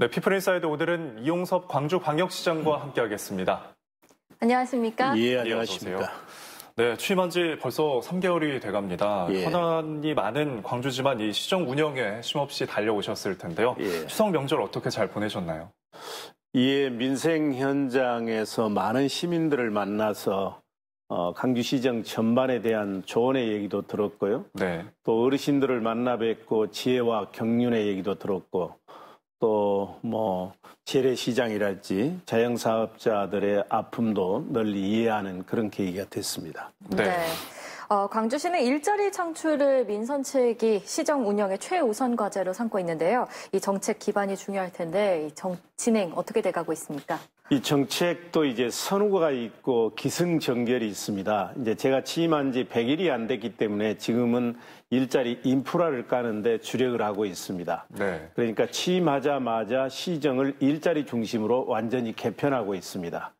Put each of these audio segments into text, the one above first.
네, 피플 인사이드 오늘은 이용섭 광주광역시장과 함께하겠습니다. 안녕하십니까? 예, 예 안녕하십니까? 네, 취임한 지 벌써 3개월이 돼갑니다. 예. 현안이 많은 광주지만 이 시정 운영에 쉼없이 달려오셨을 텐데요. 예. 추석 명절 어떻게 잘 보내셨나요? 예, 민생 현장에서 많은 시민들을 만나서 어, 강주시정 전반에 대한 조언의 얘기도 들었고요. 네. 또 어르신들을 만나 뵙고 지혜와 경륜의 얘기도 들었고 또뭐 재래시장이랄지 자영사업자들의 아픔도 널리 이해하는 그런 계기가 됐습니다. 네. 네. 어, 광주시는 일자리 창출을 민선 측이 시정 운영의 최우선 과제로 삼고 있는데요. 이 정책 기반이 중요할 텐데 이 정, 진행 어떻게 돼가고 있습니까? 이 정책도 이제 선후가 있고 기승전결이 있습니다. 이제 제가 취임한 지 100일이 안 됐기 때문에 지금은 일자리 인프라를 까는데 주력을 하고 있습니다. 네. 그러니까 취임하자마자 시정을 일자리 중심으로 완전히 개편하고 있습니다.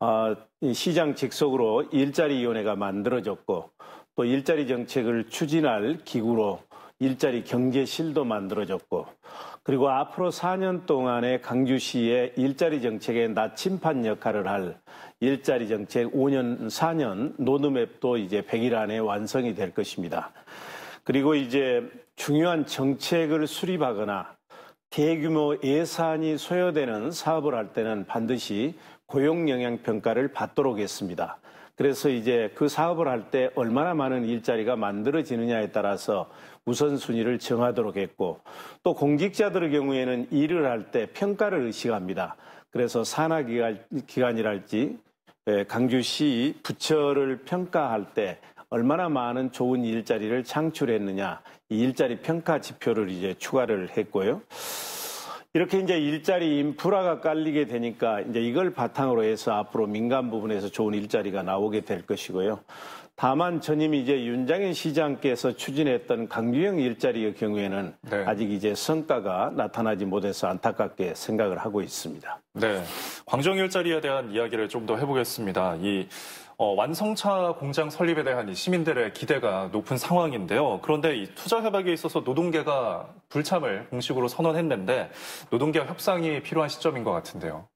아, 시장 직속으로 일자리위원회가 만들어졌고 또 일자리 정책을 추진할 기구로 일자리 경제실도 만들어졌고 그리고 앞으로 4년 동안의 강주시의 일자리 정책의 나침판 역할을 할 일자리 정책 5년 4년 노드맵도 이제 100일 안에 완성이 될 것입니다. 그리고 이제 중요한 정책을 수립하거나 대규모 예산이 소요되는 사업을 할 때는 반드시 고용 영향 평가를 받도록 했습니다. 그래서 이제 그 사업을 할 때 얼마나 많은 일자리가 만들어지느냐에 따라서 우선순위를 정하도록 했고 또 공직자들의 경우에는 일을 할 때 평가를 의식합니다. 그래서 산하기관이랄지 예, 강주시 부처를 평가할 때 얼마나 많은 좋은 일자리를 창출했느냐 이 일자리 평가 지표를 이제 추가를 했고요. 이렇게 이제 일자리 인프라가 깔리게 되니까 이제 이걸 바탕으로 해서 앞으로 민간 부분에서 좋은 일자리가 나오게 될 것이고요. 다만 전임이 제 윤장현 시장께서 추진했던 강규형 일자리의 경우에는 네. 아직 이제 성과가 나타나지 못해서 안타깝게 생각을 하고 있습니다. 네. 광종 일자리에 대한 이야기를 좀 더 해보겠습니다. 이 어, 완성차 공장 설립에 대한 시민들의 기대가 높은 상황인데요. 그런데 이 투자 협약에 있어서 노동계가 불참을 공식으로 선언했는데 노동계와 협상이 필요한 시점인 것 같은데요.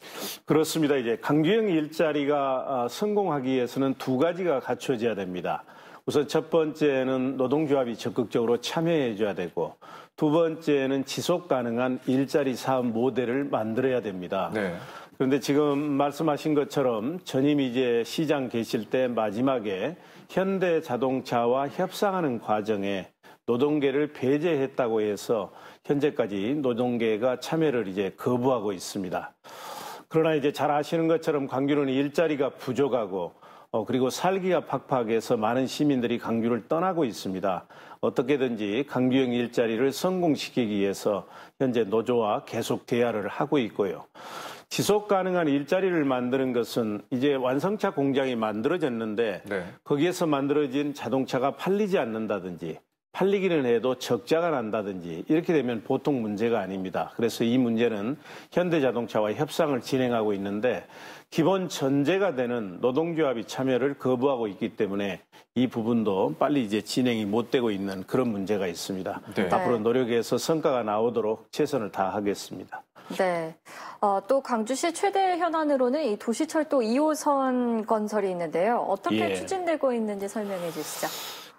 그렇습니다. 이제 강규영 일자리가 아, 성공하기 위해서는 두 가지가 갖춰져야 됩니다. 우선 첫 번째는 노동조합이 적극적으로 참여해줘야 되고 두 번째는 지속 가능한 일자리 사업 모델을 만들어야 됩니다. 네. 그런데 지금 말씀하신 것처럼 전임 이제 시장 계실 때 마지막에 현대 자동차와 협상하는 과정에 노동계를 배제했다고 해서 현재까지 노동계가 참여를 이제 거부하고 있습니다. 그러나 이제 잘 아시는 것처럼 광주는 일자리가 부족하고 어, 그리고 살기가 팍팍해서 많은 시민들이 광주를 떠나고 있습니다. 어떻게든지 강규형 일자리를 성공시키기 위해서 현재 노조와 계속 대화를 하고 있고요. 지속 가능한 일자리를 만드는 것은 이제 완성차 공장이 만들어졌는데 네. 거기에서 만들어진 자동차가 팔리지 않는다든지 팔리기는 해도 적자가 난다든지 이렇게 되면 보통 문제가 아닙니다. 그래서 이 문제는 현대자동차와 협상을 진행하고 있는데 기본 전제가 되는 노동조합이 참여를 거부하고 있기 때문에 이 부분도 빨리 이제 진행이 못 되고 있는 그런 문제가 있습니다. 네. 앞으로 노력해서 성과가 나오도록 최선을 다하겠습니다. 네. 어, 또 광주시 최대 현안으로는 이 도시철도 2호선 건설이 있는데요. 어떻게 예. 추진되고 있는지 설명해 주시죠.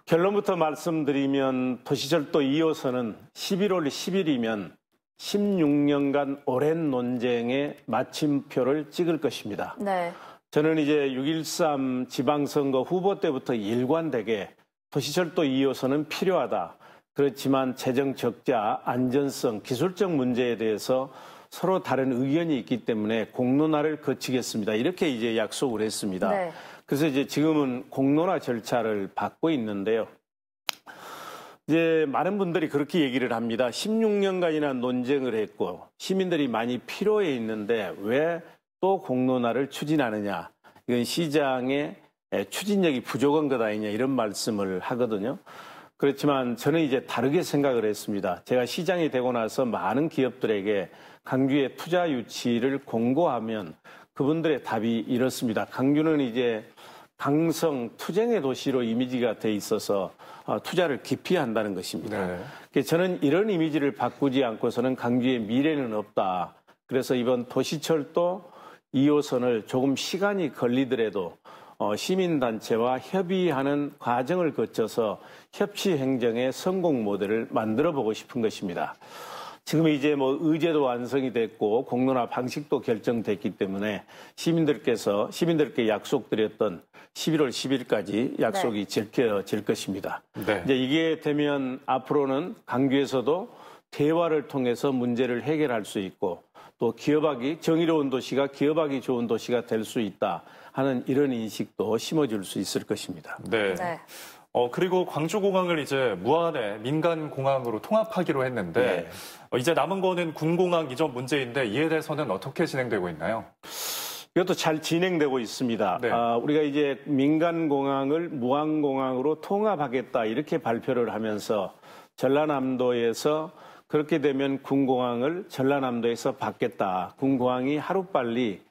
결론부터 말씀드리면 도시철도 2호선은 11월 10일이면 16년간 오랜 논쟁의 마침표를 찍을 것입니다. 네. 저는 이제 6.13 지방선거 후보 때부터 일관되게 도시철도 2호선은 필요하다. 그렇지만 재정 적자, 안전성, 기술적 문제에 대해서 서로 다른 의견이 있기 때문에 공론화를 거치겠습니다. 이렇게 이제 약속을 했습니다. 네. 그래서 이제 지금은 공론화 절차를 받고 있는데요. 이제 많은 분들이 그렇게 얘기를 합니다. 16년간이나 논쟁을 했고 시민들이 많이 필요해 있는데 왜 또 공론화를 추진하느냐. 이건 시장의 추진력이 부족한 것 아니냐 이런 말씀을 하거든요. 그렇지만 저는 이제 다르게 생각을 했습니다. 제가 시장이 되고 나서 많은 기업들에게 강규의 투자 유치를 공고하면 그분들의 답이 이렇습니다. 강규는 이제 강성 투쟁의 도시로 이미지가 돼 있어서 어, 투자를 기피한다는 것입니다. 네. 저는 이런 이미지를 바꾸지 않고서는 강규의 미래는 없다. 그래서 이번 도시철도 2호선을 조금 시간이 걸리더라도 어, 시민단체와 협의하는 과정을 거쳐서 협치 행정의 성공 모델을 만들어 보고 싶은 것입니다. 지금 이제 뭐 의제도 완성이 됐고 공론화 방식도 결정됐기 때문에 시민들께서 시민들께 약속드렸던 11월 10일까지 약속이 네. 지켜질 것입니다. 네. 이제 이게 되면 앞으로는 강규에서도 대화를 통해서 문제를 해결할 수 있고 또 기업하기 정의로운 도시가 기업하기 좋은 도시가 될 수 있다 하는 이런 인식도 심어줄 수 있을 것입니다. 네. 네. 어, 그리고 광주공항을 이제 무안의 민간공항으로 통합하기로 했는데, 네. 어, 이제 남은 거는 군공항 이전 문제인데, 이에 대해서는 어떻게 진행되고 있나요? 이것도 잘 진행되고 있습니다. 네. 아, 우리가 이제 민간공항을 무안공항으로 통합하겠다, 이렇게 발표를 하면서, 전라남도에서 그렇게 되면 군공항을 전라남도에서 받겠다. 군공항이 하루빨리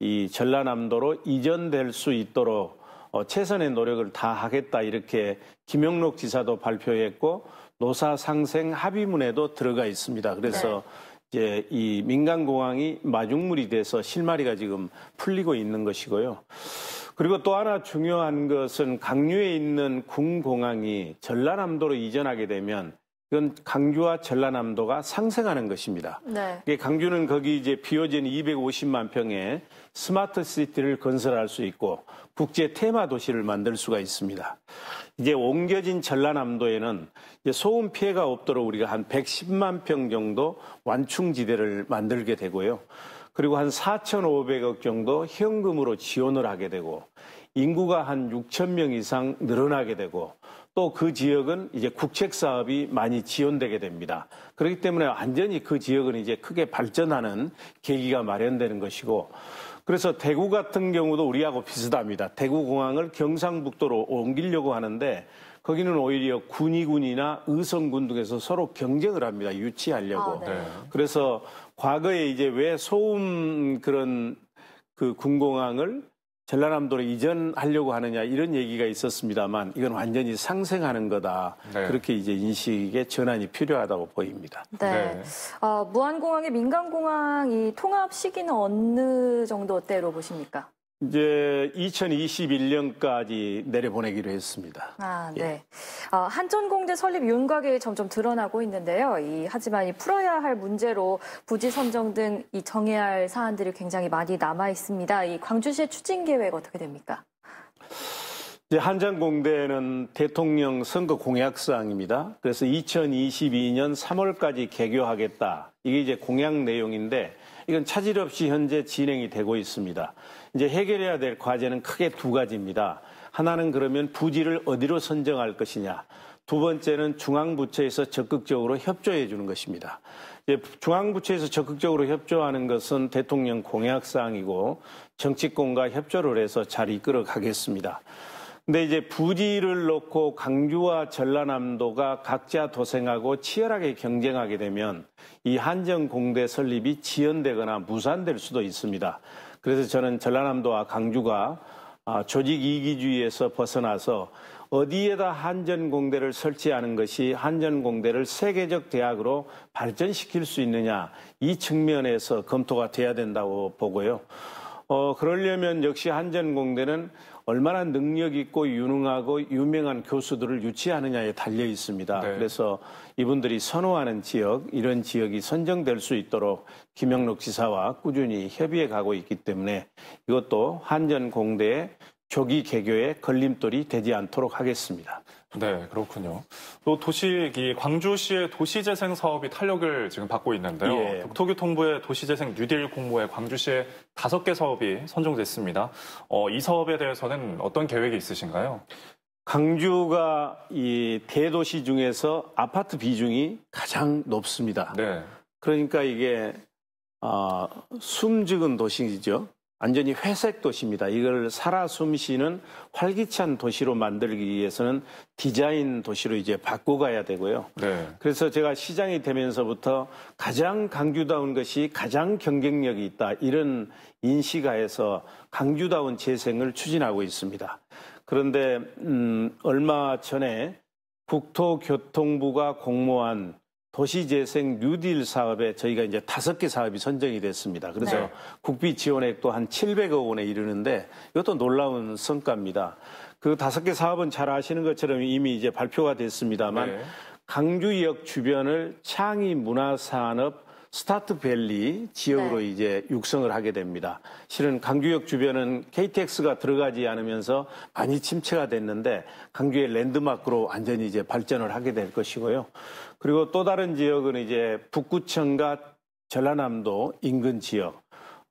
이 전라남도로 이전될 수 있도록 어, 최선의 노력을 다 하겠다 이렇게 김영록 지사도 발표했고 노사 상생 합의문에도 들어가 있습니다. 그래서 네. 이제 이 민간 공항이 마중물이 돼서 실마리가 지금 풀리고 있는 것이고요. 그리고 또 하나 중요한 것은 강류에 있는 군공항이 전라남도로 이전하게 되면 이건 강주와 전라남도가 상생하는 것입니다. 네. 강주는 거기 이제 비어진 250만 평의 스마트 시티를 건설할 수 있고 국제 테마 도시를 만들 수가 있습니다. 이제 옮겨진 전라남도에는 소음 피해가 없도록 우리가 한 110만 평 정도 완충지대를 만들게 되고요. 그리고 한 4,500억 정도 현금으로 지원을 하게 되고 인구가 한 6천 명 이상 늘어나게 되고 또그 지역은 이제 국책 사업이 많이 지원되게 됩니다. 그렇기 때문에 완전히 그 지역은 이제 크게 발전하는 계기가 마련되는 것이고 그래서 대구 같은 경우도 우리하고 비슷합니다. 대구 공항을 경상북도로 옮기려고 하는데 거기는 오히려 군위군이나 의성군 등에서 서로 경쟁을 합니다. 유치하려고. 아, 네. 그래서 과거에 이제 왜 소음 그런 그 군공항을 전라남도로 이전하려고 하느냐 이런 얘기가 있었습니다만 이건 완전히 상생하는 거다. 네. 그렇게 이제 인식의 전환이 필요하다고 보입니다. 네. 네. 어, 무안공항의 민간공항 이 통합 시기는 어느 정도 때로 보십니까? 이제 2021년까지 내려보내기로 했습니다. 아, 예. 네. 예. 어, 한전공대 설립 윤곽이 점점 드러나고 있는데요. 이, 하지만 이 풀어야 할 문제로 부지 선정 등 이 정해야 할 사안들이 굉장히 많이 남아 있습니다. 이 광주시의 추진 계획 어떻게 됩니까? 이제 한전공대는 대통령 선거 공약 사항입니다. 그래서 2022년 3월까지 개교하겠다. 이게 이제 공약 내용인데 이건 차질 없이 현재 진행이 되고 있습니다. 이제 해결해야 될 과제는 크게 두 가지입니다. 하나는 그러면 부지를 어디로 선정할 것이냐. 두 번째는 중앙부처에서 적극적으로 협조해 주는 것입니다. 중앙부처에서 적극적으로 협조하는 것은 대통령 공약사항이고 정치권과 협조를 해서 잘 이끌어 가겠습니다. 근데 이제 부지를 놓고 강주와 전라남도가 각자 도생하고 치열하게 경쟁하게 되면 이 한정 공대 설립이 지연되거나 무산될 수도 있습니다. 그래서 저는 전라남도와 강주가 아, 조직 이기주의에서 벗어나서 어디에다 한전공대를 설치하는 것이 한전공대를 세계적 대학으로 발전시킬 수 있느냐 이 측면에서 검토가 돼야 된다고 보고요. 어, 그러려면 역시 한전공대는 얼마나 능력 있고 유능하고 유명한 교수들을 유치하느냐에 달려 있습니다. 네. 그래서 이분들이 선호하는 지역, 이런 지역이 선정될 수 있도록 김영록 지사와 꾸준히 협의해 가고 있기 때문에 이것도 한전공대의 조기 개교에 걸림돌이 되지 않도록 하겠습니다. 네, 그렇군요. 또 도시, 광주시의 도시재생 사업이 탄력을 지금 받고 있는데요. 예. 국토교통부의 도시재생 뉴딜 공모에 광주시의 다섯 개 사업이 선정됐습니다. 어, 이 사업에 대해서는 어떤 계획이 있으신가요? 광주가 이 대도시 중에서 아파트 비중이 가장 높습니다. 네. 그러니까 이게 어, 숨죽은 도시죠. 완전히 회색 도시입니다. 이걸 살아 숨쉬는 활기찬 도시로 만들기 위해서는 디자인 도시로 이제 바꿔가야 되고요. 네. 그래서 제가 시장이 되면서부터 가장 강주다운 것이 가장 경쟁력이 있다 이런 인식하에서 강주다운 재생을 추진하고 있습니다. 그런데 음, 얼마 전에 국토교통부가 공모한 도시재생 뉴딜 사업에 저희가 이제 다섯 개 사업이 선정이 됐습니다. 그래서 네. 국비 지원액도 한 700억 원에 이르는데 이것도 놀라운 성과입니다. 그 다섯 개 사업은 잘 아시는 것처럼 이미 이제 발표가 됐습니다만 네. 강주역 주변을 창의 문화산업 스타트 밸리 지역으로 네. 이제 육성을 하게 됩니다. 실은 강주역 주변은 KTX가 들어가지 않으면서 많이 침체가 됐는데 강주의 랜드마크로 완전히 이제 발전을 하게 될 것이고요. 그리고 또 다른 지역은 이제 북구청과 전라남도 인근 지역,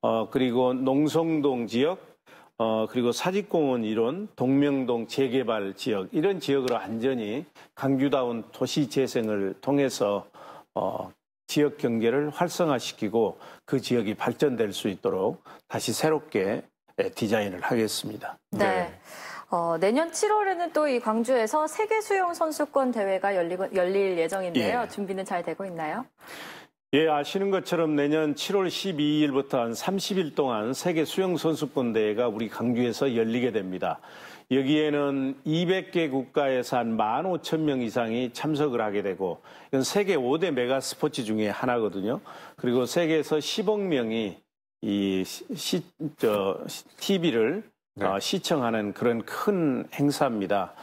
어, 그리고 농성동 지역, 어, 그리고 사직공원 이론, 동명동 재개발 지역, 이런 지역으로 완전히 강규다운 도시 재생을 통해서 어, 지역 경계를 활성화시키고 그 지역이 발전될 수 있도록 다시 새롭게 예, 디자인을 하겠습니다. 네. 네. 어, 내년 7월에는 또 이 광주에서 세계 수영 선수권 대회가 열리고, 열릴 예정인데요. 예. 준비는 잘 되고 있나요? 예, 아시는 것처럼 내년 7월 12일부터 한 30일 동안 세계 수영선수권대회가 우리 강주에서 열리게 됩니다. 여기에는 200개 국가에서 한 15,000명 이상이 참석을 하게 되고 이건 세계 5대 메가 스포츠 중에 하나거든요. 그리고 세계에서 10억 명이 이 시, 저, TV를 네. 어, 시청하는 그런 큰 행사입니다.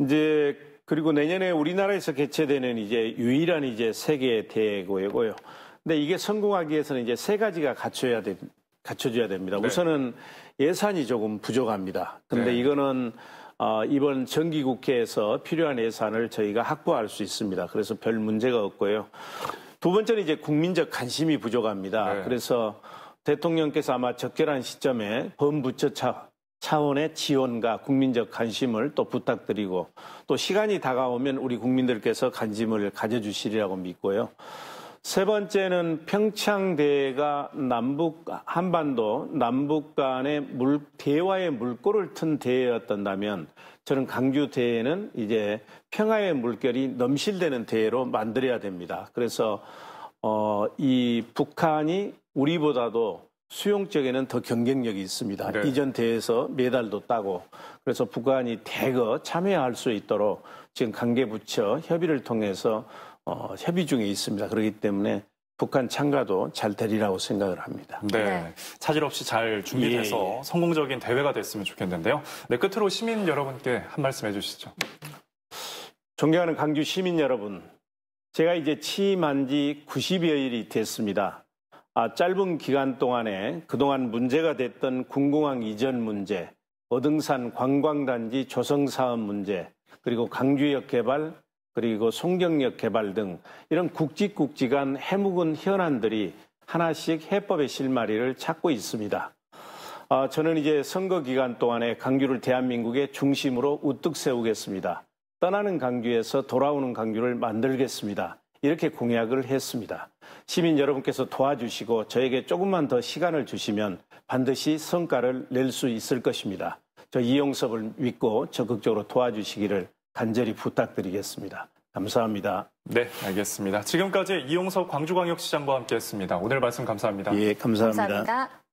이제 그리고 내년에 우리나라에서 개최되는 이제 유일한 이제 세계 대회고요. 근데 이게 성공하기 위해서는 이제 세 가지가 갖춰야 돼, 갖춰줘야 됩니다. 네. 우선은 예산이 조금 부족합니다. 근데 네. 이거는 어, 이번 정기국회에서 필요한 예산을 저희가 확보할 수 있습니다. 그래서 별 문제가 없고요. 두 번째는 이제 국민적 관심이 부족합니다. 네. 그래서 대통령께서 아마 적절한 시점에 범부처차 차원의 지원과 국민적 관심을 또 부탁드리고 또 시간이 다가오면 우리 국민들께서 관심을 가져주시리라고 믿고요. 세 번째는 평창대회가 남북 한반도 남북 간의 물, 대화의 물꼬를 튼 대회였던다면 저는 강주 대회는 이제 평화의 물결이 넘실대는 대회로 만들어야 됩니다. 그래서 어, 이 북한이 우리보다도 수용 쪽에는 더 경쟁력이 있습니다. 네. 이전 대회에서 메달도 따고 그래서 북한이 대거 참여할 수 있도록 지금 관계부처 협의를 통해서 어, 협의 중에 있습니다. 그렇기 때문에 북한 참가도 잘 되리라고 생각을 합니다. 네. 네. 차질 없이 잘 준비돼서 예. 예. 성공적인 대회가 됐으면 좋겠는데요. 네, 끝으로 시민 여러분께 한 말씀 해주시죠. 존경하는 광주 시민 여러분, 제가 이제 취임한 지 90여일이 됐습니다. 아, 짧은 기간 동안에 그동안 문제가 됐던 군공항 이전 문제, 어등산 관광단지 조성 사업 문제, 그리고 강주역 개발, 그리고 송경역 개발 등 이런 국지국지간 해묵은 현안들이 하나씩 해법의 실마리를 찾고 있습니다. 아, 저는 이제 선거 기간 동안에 강주를 대한민국의 중심으로 우뚝 세우겠습니다. 떠나는 강주에서 돌아오는 강주를 만들겠습니다. 이렇게 공약을 했습니다. 시민 여러분께서 도와주시고 저에게 조금만 더 시간을 주시면 반드시 성과를 낼 수 있을 것입니다. 저 이용섭을 믿고 적극적으로 도와주시기를 간절히 부탁드리겠습니다. 감사합니다. 네, 알겠습니다. 지금까지 이용섭 광주광역시장과 함께했습니다. 오늘 말씀 감사합니다. 예, 감사합니다. 감사합니다.